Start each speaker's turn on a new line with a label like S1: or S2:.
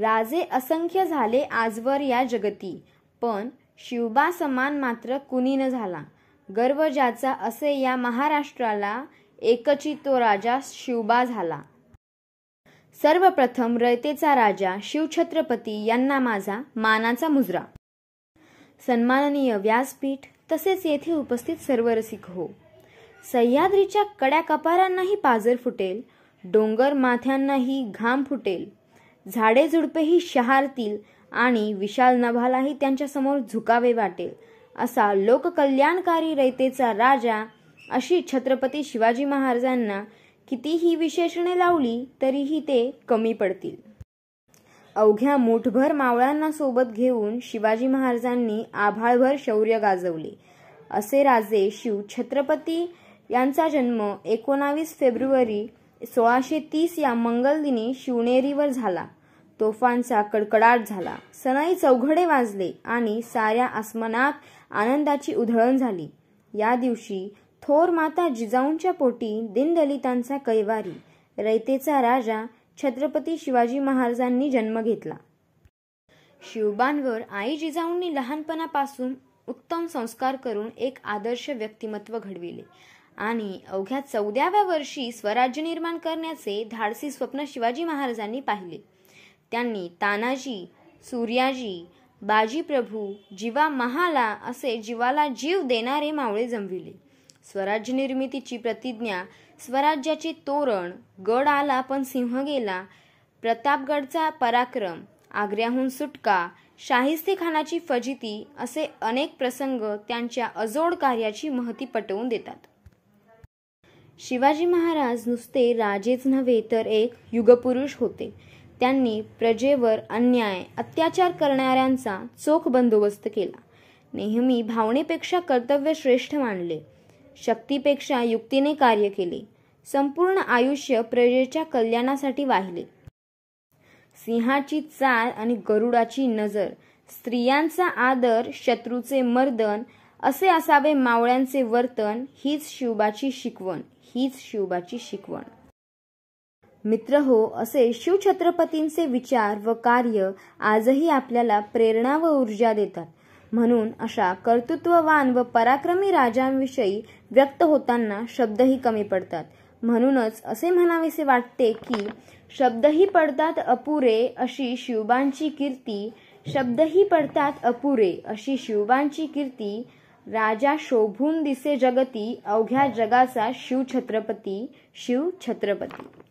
S1: राजे असंख्य झाले आजवर या जगती पण शिवबा समान मात्र कुणी न झाला गर्व ज्याचा असे या महाराष्ट्राला एकची तो राजा शिवबा झाला सर्वप्रथम रयतेचा राजा शिवछत्रपती यांना माझा मानाचा मुजरा सन्माननीय व्यासपीठ तसेच येथे उपस्थित सर्व रसिक हो सह्याद्रीच्या कड्या कपारांनाही पाजर फुटेल डोंगर माथ्यांनाही घाम फुटेल झाडे झुडपेही शहारतील आणि विशाल नभालाही त्यांच्या समोर झुकावे वाटेल असा लोककल्याणकारी रयतेचा राजा अशी छत्रपती शिवाजी महाराजांना कितीही विशेषणे लावली तरीही ते कमी पडतील अवघ्या मुठभर मावळ्यांना सोबत घेऊन शिवाजी महाराजांनी आभाळभर शौर्य गाजवले असे राजे शिव छत्रपती यांचा जन्म एकोणावीस फेब्रुवारी सोळाशे तीस या मंगल दिनी शिवनेरीवर झाला तोफांचा कडकडाट झाला सनाई चौघडे वाजले आणि साऱ्या आसमानात आनंदाची उधळण झाली या दिवशी थोर माता जिजाऊंच्या पोटी दिनदलितांचा कैवारी रयतेचा राजा छत्रपती शिवाजी महाराजांनी जन्म घेतला शिवबांवर आई जिजाऊंनी लहानपणापासून उत्तम संस्कार करून एक आदर्श व्यक्तिमत्व घडविले आणि अवघ्या चौदाव्या वर्षी स्वराज्य निर्माण करण्याचे धाडसी स्वप्न शिवाजी महाराजांनी पाहिले त्यांनी तानाजी सूर्याजी बाजीप्रभू जीवा महाला असे जीवाला जीव देणारे मावळे जमविले स्वराज्य निर्मितीची प्रतिज्ञा स्वराज्याचे तोरण गड आला पण सिंह गेला प्रतापगडचा पराक्रम आग्र्याहून सुटका शाहिस्ते खानाची फजिती असे अनेक प्रसंग त्यांच्या अजोड कार्याची महती पटवून देतात शिवाजी महाराज नुसते राजेच नव्हे तर एक युगपुरुष होते त्यांनी प्रजेवर अन्याय अत्याचार करणाऱ्यांचा चोख बंदोबस्त केला नेहमी भावनेपेक्षा कर्तव्य श्रेष्ठ मानले शक्तीपेक्षा युक्तीने कार्य केले संपूर्ण आयुष्य प्रजेच्या कल्याणासाठी वाहिले सिंहाची चाल आणि गरुडाची नजर स्त्रियांचा आदर शत्रूचे मर्दन असे असावे मावळ्यांचे वर्तन हीच शिवबाची शिकवण हीच शिवबाची शिकवण मित्र हो असे शिवछत्रपतींचे विचार व कार्य आजही आपल्याला प्रेरणा व ऊर्जा देतात म्हणून अशा कर्तृत्ववान व पराक्रमी राजांविषयी व्यक्त होताना शब्दही कमी पडतात म्हणूनच असे म्हणावेसे वाटते की शब्दही पडतात अपुरे अशी शिवबांची कीर्ती शब्दही पडतात अपुरे अशी शिवबांची कीर्ती राजा शोभून दिसे जगती अवघ्या जगाचा शिव छत्रपती शिव छत्रपती